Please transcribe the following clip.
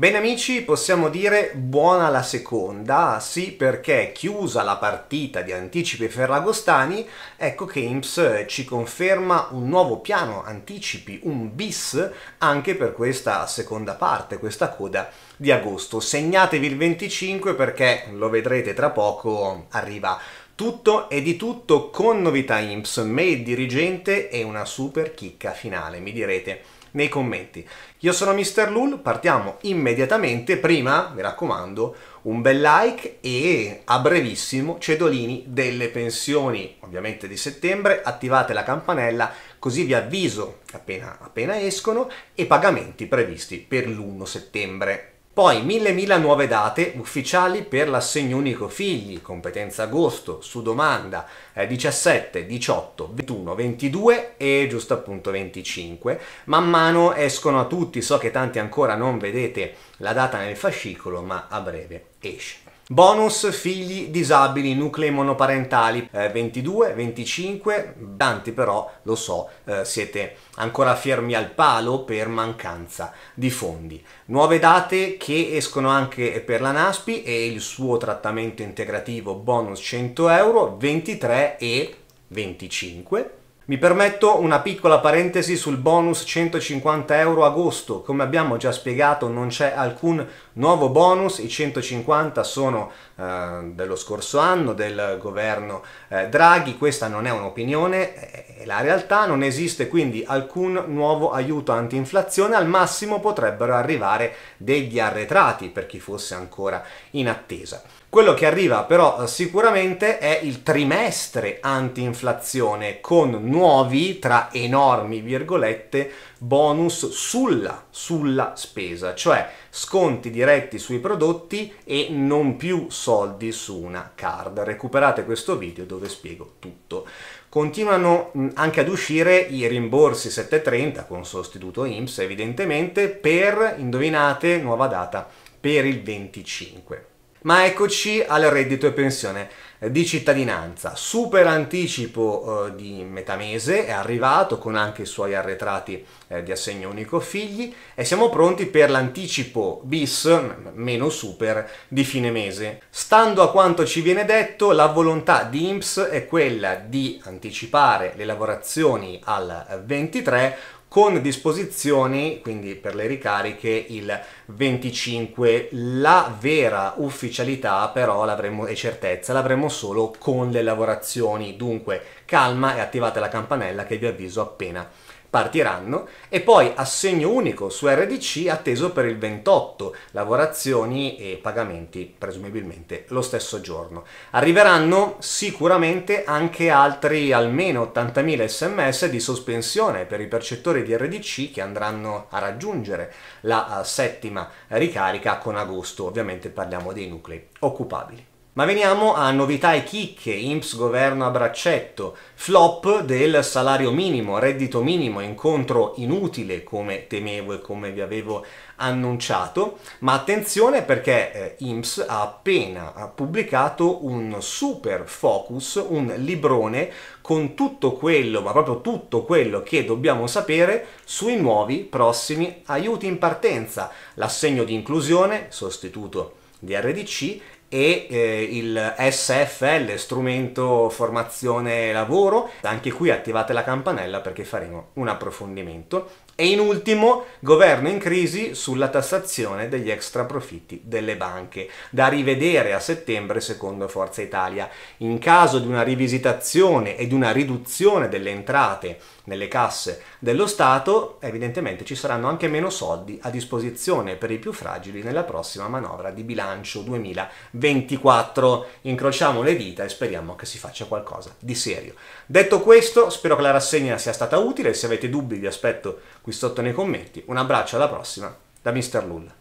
Bene amici, possiamo dire buona la seconda, sì perché chiusa la partita di anticipi Ferragostani, ecco che IMSS ci conferma un nuovo piano anticipi, un bis, anche per questa seconda parte, questa coda di agosto. Segnatevi il 25 perché lo vedrete tra poco, arriva tutto e di tutto con novità IMSS, me dirigente e una super chicca finale, mi direte nei commenti. Io sono Mr. Lul, partiamo immediatamente, prima, mi raccomando, un bel like e a brevissimo cedolini delle pensioni, ovviamente di settembre, attivate la campanella così vi avviso appena, appena escono e pagamenti previsti per l'1 settembre. Poi mille mila nuove date ufficiali per l'assegno unico figli, competenza agosto, su domanda eh, 17, 18, 21, 22 e giusto appunto 25. Man mano escono a tutti, so che tanti ancora non vedete la data nel fascicolo, ma a breve esce. Bonus figli disabili, nuclei monoparentali, eh, 22, 25, tanti però, lo so, eh, siete ancora fermi al palo per mancanza di fondi. Nuove date che escono anche per la NASPI e il suo trattamento integrativo bonus 100 euro, 23 e 25. Mi permetto una piccola parentesi sul bonus 150 euro agosto. Come abbiamo già spiegato non c'è alcun Nuovo bonus, i 150 sono eh, dello scorso anno, del governo eh, Draghi, questa non è un'opinione, eh, è la realtà, non esiste quindi alcun nuovo aiuto antinflazione, al massimo potrebbero arrivare degli arretrati per chi fosse ancora in attesa. Quello che arriva però eh, sicuramente è il trimestre antinflazione con nuovi, tra enormi virgolette, bonus sulla, sulla spesa, cioè sconti diretti sui prodotti e non più soldi su una card. Recuperate questo video dove spiego tutto. Continuano mm, anche ad uscire i rimborsi 730 con sostituto IMSS evidentemente per, indovinate, nuova data, per il 25. Ma eccoci al reddito e pensione di cittadinanza. Super anticipo eh, di metà mese, è arrivato con anche i suoi arretrati eh, di assegno unico figli e siamo pronti per l'anticipo bis, meno super, di fine mese. Stando a quanto ci viene detto, la volontà di IMSS è quella di anticipare le lavorazioni al 23 con disposizioni, quindi per le ricariche, il 25. La vera ufficialità però l'avremo, e certezza l'avremo solo con le lavorazioni, dunque calma e attivate la campanella che vi avviso appena partiranno e poi assegno unico su RDC atteso per il 28, lavorazioni e pagamenti presumibilmente lo stesso giorno. Arriveranno sicuramente anche altri almeno 80.000 sms di sospensione per i percettori di RDC che andranno a raggiungere la eh, settima ricarica con agosto, ovviamente parliamo dei nuclei occupabili. Ma veniamo a novità e chicche, IMSS governo a braccetto, flop del salario minimo, reddito minimo, incontro inutile come temevo e come vi avevo annunciato, ma attenzione perché eh, IMSS ha appena pubblicato un super focus, un librone con tutto quello, ma proprio tutto quello che dobbiamo sapere sui nuovi prossimi aiuti in partenza, l'assegno di inclusione, sostituto di RDC e eh, il SFL, strumento formazione lavoro. Anche qui attivate la campanella perché faremo un approfondimento. E in ultimo, governo in crisi sulla tassazione degli extra profitti delle banche, da rivedere a settembre secondo Forza Italia. In caso di una rivisitazione e di una riduzione delle entrate nelle casse dello Stato, evidentemente ci saranno anche meno soldi a disposizione per i più fragili nella prossima manovra di bilancio 2020. 24. Incrociamo le dita e speriamo che si faccia qualcosa di serio. Detto questo, spero che la rassegna sia stata utile. Se avete dubbi vi aspetto qui sotto nei commenti. Un abbraccio alla prossima da Mr. Lull.